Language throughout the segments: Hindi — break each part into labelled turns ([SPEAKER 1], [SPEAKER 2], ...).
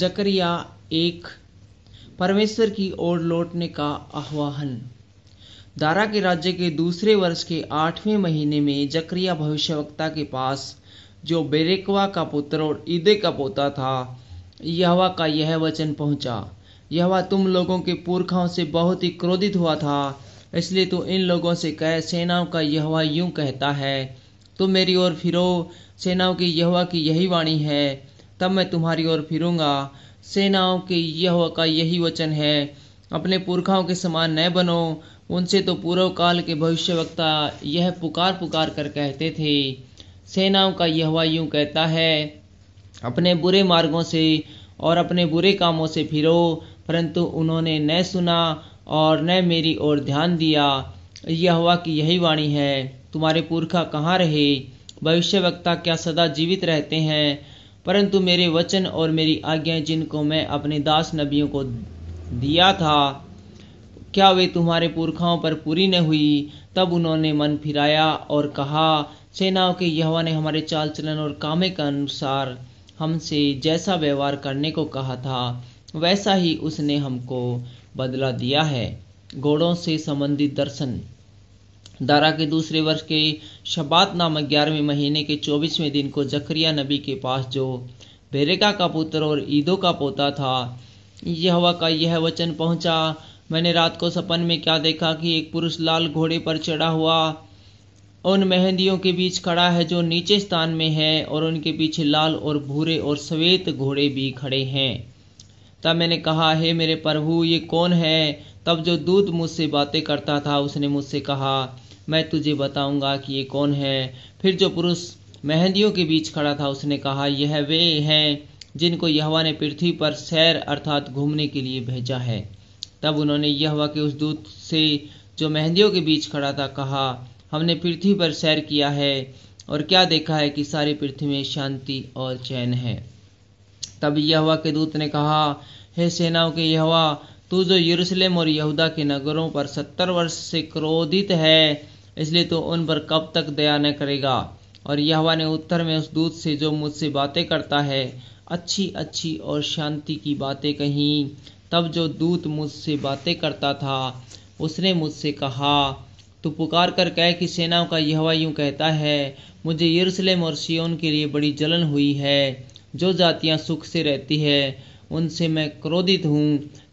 [SPEAKER 1] जकरिया एक परमेश्वर की ओर लौटने का आह्वान दारा के राज्य के दूसरे वर्ष के आठवें महीने में जकरिया भविष्यवक्ता के पास जो बेरेकवा का पुत्र और ईदे का पोता था यहवा का यह वचन पहुंचा यहवा तुम लोगों के पुरखाओं से बहुत ही क्रोधित हुआ था इसलिए तू इन लोगों से कह सेनाओं का यहवा यूं कहता है तुम मेरी ओर फिरो सेनाओं की यहवा की यही वाणी है तब मैं तुम्हारी ओर फिरूंगा सेनाओं के यह का यही वचन है अपने पुरखाओं के समान न बनो उनसे तो पूर्व काल के भविष्यवक्ता यह पुकार पुकार कर कहते थे सेनाओं का यह यूं कहता है अपने बुरे मार्गों से और अपने बुरे कामों से फिरो परंतु उन्होंने न सुना और न मेरी ओर ध्यान दिया यह की यही वाणी है तुम्हारे पुरखा कहाँ रहे भविष्यवक्ता क्या सदा जीवित रहते हैं परंतु मेरे वचन और मेरी आज्ञाएं जिनको मैं अपने दास नबियों को दिया था क्या वे तुम्हारे पुरखाओं पर पूरी न हुई तब उन्होंने मन फिराया और कहा सेनाओं के यहवा ने हमारे चाल चलन और कामे के अनुसार हमसे जैसा व्यवहार करने को कहा था वैसा ही उसने हमको बदला दिया है घोड़ों से संबंधित दर्शन दारा के दूसरे वर्ष के शबात नामक ग्यारहवें महीने के चौबीसवें दिन को जकरिया नबी के पास जो बेरेका का पुत्र और ईदो का पोता था हवा का यह वचन पहुंचा मैंने रात को सपन में क्या देखा कि एक पुरुष लाल घोड़े पर चढ़ा हुआ उन मेहंदियों के बीच खड़ा है जो नीचे स्थान में है और उनके पीछे लाल और भूरे और श्वेत घोड़े भी खड़े हैं तब मैंने कहा हे मेरे प्रभु ये कौन है तब जो दूध मुझसे बातें करता था उसने मुझसे कहा मैं तुझे बताऊंगा कि ये कौन है फिर जो पुरुष मेहंदियों के बीच खड़ा था उसने कहा यह वे हैं जिनको यहवा ने पृथ्वी पर सैर अर्थात घूमने के लिए भेजा है तब उन्होंने यहवा के उस दूत से जो मेहंदियों के बीच खड़ा था कहा हमने पृथ्वी पर सैर किया है और क्या देखा है कि सारी पृथ्वी में शांति और चैन है तब यहवा के दूत ने कहा हे सेनाओं के यहवा तू जो यरूशलेम और यहूदा के नगरों पर सत्तर वर्ष से क्रोधित है इसलिए तू उन पर कब तक दया न करेगा और यहवा ने उत्तर में उस दूत से जो मुझसे बातें करता है अच्छी अच्छी और शांति की बातें कही तब जो दूत मुझसे बातें करता था उसने मुझसे कहा तो पुकार कर कह कि सेनाओं का यहवा यूँ कहता है मुझे यरूशलेम और सियोन के लिए बड़ी जलन हुई है जो जातियाँ सुख से रहती है उनसे मैं क्रोधित हूँ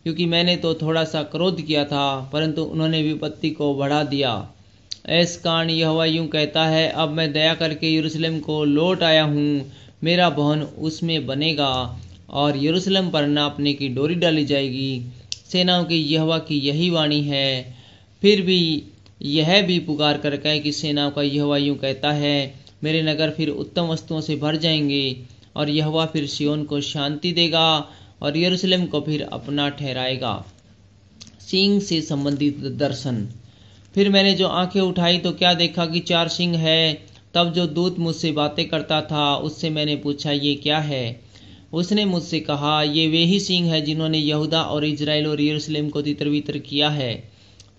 [SPEAKER 1] क्योंकि मैंने तो थोड़ा सा क्रोध किया था परंतु उन्होंने विपत्ति को बढ़ा दिया ऐस कारण यह यूं कहता है अब मैं दया करके यरूशलेम को लौट आया हूँ मेरा भवन उसमें बनेगा और यरूशलेम पर नापने की डोरी डाली जाएगी सेनाओं की यहवा की यही वाणी है फिर भी यह भी पुकार कर कहे कि सेनाओं का यह यूं कहता है मेरे नगर फिर उत्तम वस्तुओं से भर जाएंगे और यहवा फिर सियोन को शांति देगा और यरूशलेम को फिर अपना ठहराएगा सिंह से संबंधित दर्शन फिर मैंने जो आंखें उठाई तो क्या देखा कि चार सिंह है तब जो दूत मुझसे बातें करता था उससे मैंने पूछा ये क्या है उसने मुझसे कहा ये वे ही सिंह है जिन्होंने यहूदा और इजराइल और यरूशलेम को तितर वितर किया है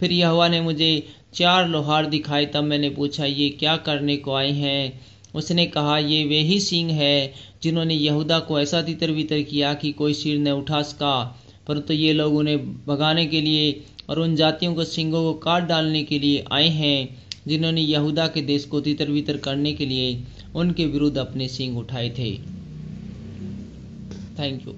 [SPEAKER 1] फिर यहुआ ने मुझे चार लोहार दिखाए तब मैंने पूछा ये क्या करने को आए हैं उसने कहा ये वे ही सिंह है जिन्होंने यहूदा को ऐसा तितर बितर किया कि कोई सिर न उठा सका परंतु ये लोग उन्हें भगाने के लिए और उन जातियों को सिंगों को काट डालने के लिए आए हैं जिन्होंने यहूदा के देश को तितर बितर करने के लिए उनके विरुद्ध अपने सिंग उठाए थे थैंक यू